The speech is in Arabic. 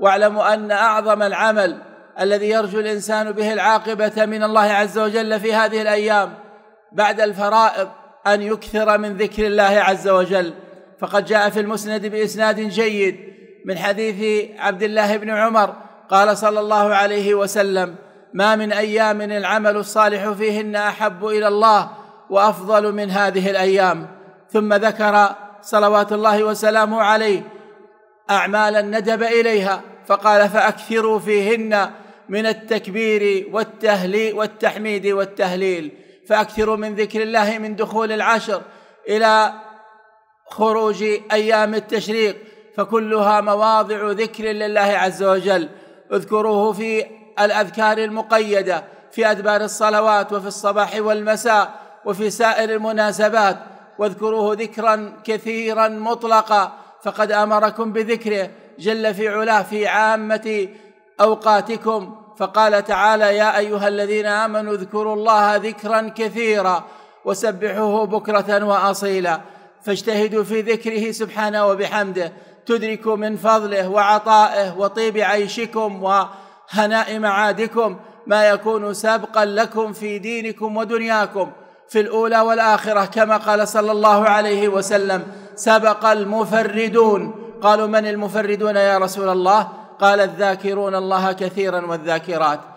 واعلموا ان اعظم العمل الذي يرجو الانسان به العاقبه من الله عز وجل في هذه الايام بعد الفرائض ان يكثر من ذكر الله عز وجل فقد جاء في المسند باسناد جيد من حديث عبد الله بن عمر قال صلى الله عليه وسلم ما من ايام العمل الصالح فيهن احب الى الله وافضل من هذه الايام ثم ذكر صلوات الله وسلامه عليه اعمالا ندب اليها فقال فاكثروا فيهن من التكبير والتهلي والتحميد والتهليل فاكثروا من ذكر الله من دخول العشر الى خروج ايام التشريق فكلها مواضع ذكر لله عز وجل اذكروه في الاذكار المقيده في ادبار الصلوات وفي الصباح والمساء وفي سائر المناسبات واذكروه ذكرا كثيرا مطلقا فقد امركم بذكره جل في علاه في عامه اوقاتكم فقال تعالى يا ايها الذين امنوا اذكروا الله ذكرا كثيرا وسبحوه بكره واصيلا فاجتهدوا في ذكره سبحانه وبحمده تدركوا من فضله وعطائه وطيب عيشكم وهناء معادكم ما يكون سبقا لكم في دينكم ودنياكم في الاولى والاخره كما قال صلى الله عليه وسلم سبق المفردون قالوا من المفردون يا رسول الله قال الذاكرون الله كثيرا والذاكرات